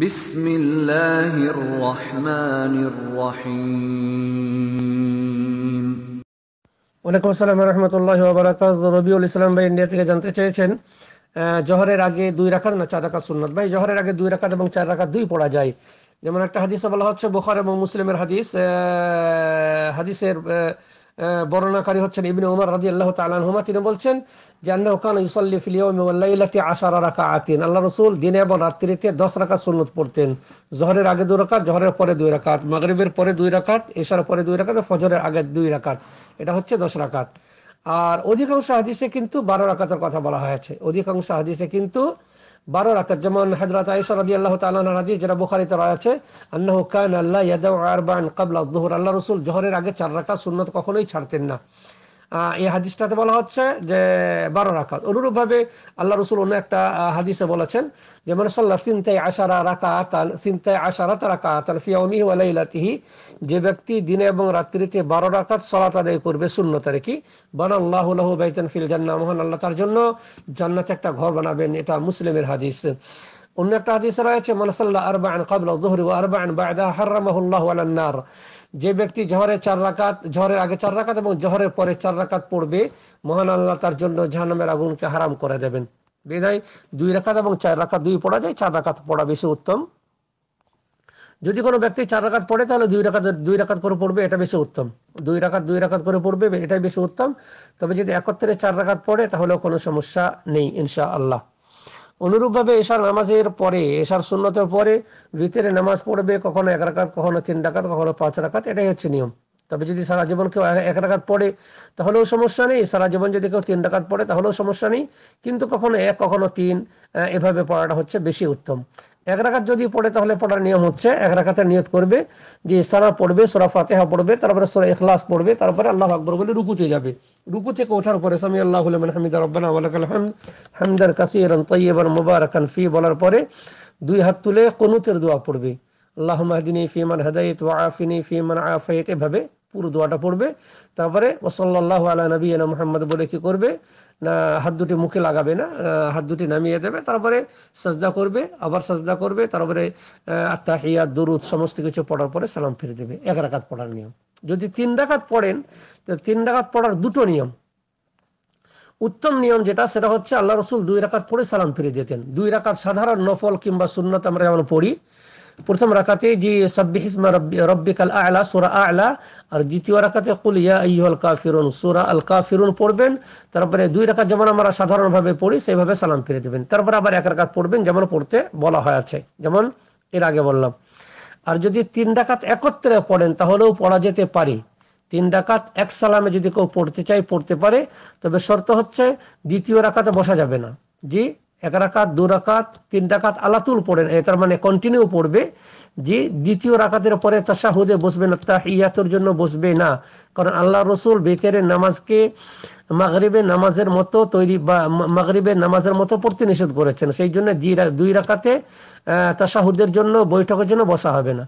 বিসমিল্লাহির রহমানির রহিম ওয়ালাইকুম আসসালাম রহমতুল্লাহ বারাকাত রবিউল ইসলাম ভাই ইন্ডিয়া থেকে জানতে চেয়েছেন জহরের আগে দুই রাখাত না চার রাখাত সুন্নাত ভাই জহরের আগে দুই রাখাত এবং চার রাখাত দুই পড়া যায় যেমন একটা হাদিসে বলা হচ্ছে বুখার এবং মুসলিমের হাদিস হাদিসের বর্ণনাকারী হচ্ছেন ইবিন উমার রাজি আল্লাহ তালানহুমা তিনি বলছেন যে আন্না ওখান ইউসল্লি ফিলিয়াউমিল্লাইলাতে রাখা আতিন আল্লাহ রসুল দিনে এবং রাত্রিতে দশ রাকাত সুন্নত পড়তেন জহরের আগে দুই রাকাত জহরের পরে দুই রাকাত মাগরীবের পরে দুই রাকাত এশার পরে দুই রাকাত ফজরের আগে দুই রাকাত এটা হচ্ছে দশ রাকাত আর অধিকাংশ হাদিসে কিন্তু বারো রাখাতের কথা বলা হয়েছে অধিকাংশ হাদিসে কিন্তু বারো রাকাত যেমন হজরত আইসা রাজি আল্লাহ তালান রাজি যেটা বুখারিতে রয়েছে আল্লাহ কান আল্লাহ ইয়াদ আরবান কাবলা জোহর আল্লাহ রসুল জোহরের আগে চার রাখা সুন্নত কখনোই ছাড়তেন না এই হাদিসটাতে বলা হচ্ছে যে বারো রাখাত অনুরূপ ভাবে আল্লাহ রসুল অন্য একটা হাদিসে বলেছেন যে মনসাল্লাহ সিনতাই আশারা রাখা আতাল সিনতাই আশারা রাখা আতাল ফিয়াউমি ওয়ালাইলাতিহি যে ব্যক্তি দিনে এবং রাত্রিতে বারো রাখাত সলাত আদায় করবে শূন্য তারিখি বান আল্লাহ লাহু বাইতান ফিল জান্না মোহন আল্লাহ তার জন্য জান্নাতে একটা ঘর বানাবেন এটা মুসলিমের হাদিস অন্য একটা হাদিস রয়েছে আরবা আন কাবলা জোহরি ও আন বায়দা হার্রামাহুল্লাহ আলান্নার যে ব্যক্তি জহরের চার রাকাত ঝড়ের আগে চার রাকাত এবং ঝড়ের পরে চার রাকাত পড়বে মহান আল্লাহ তার জন্য জাহান্নামের আগুনকে হারাম করে দেবেন বিধায় দুই রাকাত এবং চার রাকাত দুই পড়া যায় চার রাকাত পড়া বেশি উত্তম যদি কোনো ব্যক্তি চার রাকাত পড়ে তাহলে দুই রাকাত দুই রাকাত করে পড়বে এটা বেশি উত্তম দুই রাকাত দুই রাকাত করে পড়বে এটাই বেশি উত্তম তবে যদি একত্রে চার রাকাত পড়ে তাহলেও কোনো সমস্যা নেই ইনশা আল্লাহ অনুরূপভাবে এশার নামাজের পরে এশার সুন্নতের পরে ভিতরে নামাজ পড়বে কখনো এক রাকাত কখনো তিন রাকাত কখনো পাঁচ রাকাত এটাই হচ্ছে নিয়ম তবে যদি সারা জীবন কেউ এক রাখাত পড়ে তাহলেও সমস্যা নেই সারা জীবন যদি কেউ তিন রাখাত পড়ে তাহলেও সমস্যা নেই কিন্তু কখনো এক কখনো তিন এভাবে পড়াটা হচ্ছে বেশি উত্তম এক রাখাত যদি পড়ে তাহলে পড়ার নিয়ম হচ্ছে এক রাখাতে নিয়ত করবে যে সারা পড়বে সোরা ফাতেহা পড়বে তারপরে সোরা এখলাস পড়বে তারপরে আল্লাহ আকবর বলে রুকুতে যাবে রুকু থেকে ওঠার পরে সামি আল্লাহ হামিদা রব্বানা হামদার কাসিরান তৈবান মুবারাকান ফি বলার পরে দুই হাত তুলে কনুতের দোয়া পড়বে আল্লাহ মাহদিনী ফিমান হদাইত ও আফিনী ফিমান আফাইত এভাবে পুরো দোয়াটা পড়বে তারপরে ওসল্লাহ আলা এনা মোহাম্মদ বলে কি করবে না হাত দুটি মুখে লাগাবে না হাত দুটি নামিয়ে দেবে তারপরে সাজদা করবে আবার সাজদা করবে তারপরে আত্মাহিয়া দুরুদ সমস্ত কিছু পড়ার পরে সালাম ফিরে দেবে এক রাকাত পড়ার নিয়ম যদি তিন ডাকাত পড়েন তিন ডাকাত পড়ার দুটো নিয়ম উত্তম নিয়ম যেটা সেটা হচ্ছে আল্লাহ রসুল দুই রাকাত পড়ে সালাম ফিরে দিতেন দুই রাকাত সাধারণ নফল কিংবা সুন্নত আমরা যেমন পড়ি প্রথম রাখাতে যে আলা সুরা আলা আর দ্বিতীয় রাখাতে কাফিরুন সুরা আল কাফিরুন পড়বেন তারপরে দুই যেমন আমরা সাধারণভাবে পড়ি সেইভাবে সালাম ফিরে দেবেন তারপরে আবার এক রাখাত পড়বেন যেমন পড়তে বলা হয় আছে যেমন এর আগে বললাম আর যদি তিন ডাকাত একত্রে পড়েন তাহলেও পড়া যেতে পারে তিন ডাকাত এক সালামে যদি কেউ পড়তে চায় পড়তে পারে তবে শর্ত হচ্ছে দ্বিতীয় রাখাতে বসা যাবে না জি এক রাকাত দু রাকাত তিন রাকাত আলাতুল পড়ে পড়েন তার মানে কন্টিনিউ পড়বে যে দ্বিতীয় রাকাতের পরে তাশাহুদে বসবে না তা তাহিয়াতের জন্য বসবে না কারণ আল্লাহ রসুল বেতেরের নামাজকে মাগরিবের নামাজের মতো তৈরি বা মাগরিবের নামাজের মতো পড়তে নিষেধ করেছেন সেই জন্য দুই রাকাতে তাশাহুদের জন্য বৈঠকের জন্য বসা হবে না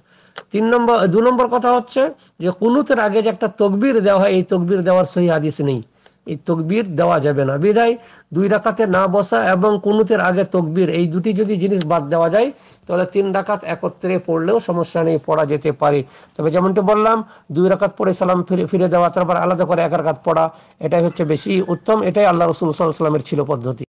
তিন নম্বর দু নম্বর কথা হচ্ছে যে কুনুতের আগে যে একটা তকবির দেওয়া হয় এই তকবির দেওয়ার সহি আদিস নেই এই তকবির দেওয়া যাবে না বিদায় দুই রাকাতে না বসা এবং কুনুতের আগে তকবির এই দুটি যদি জিনিস বাদ দেওয়া যায় তাহলে তিন রাকাত একত্রে পড়লেও সমস্যা নেই পড়া যেতে পারে তবে যেমনটি বললাম দুই রাকাত পড়ে সালাম ফিরে ফিরে দেওয়া তারপর আলাদা করে এক রাকাত পড়া এটাই হচ্ছে বেশি উত্তম এটাই আল্লাহ রসুল সাল্লাহ সাল্লামের ছিল পদ্ধতি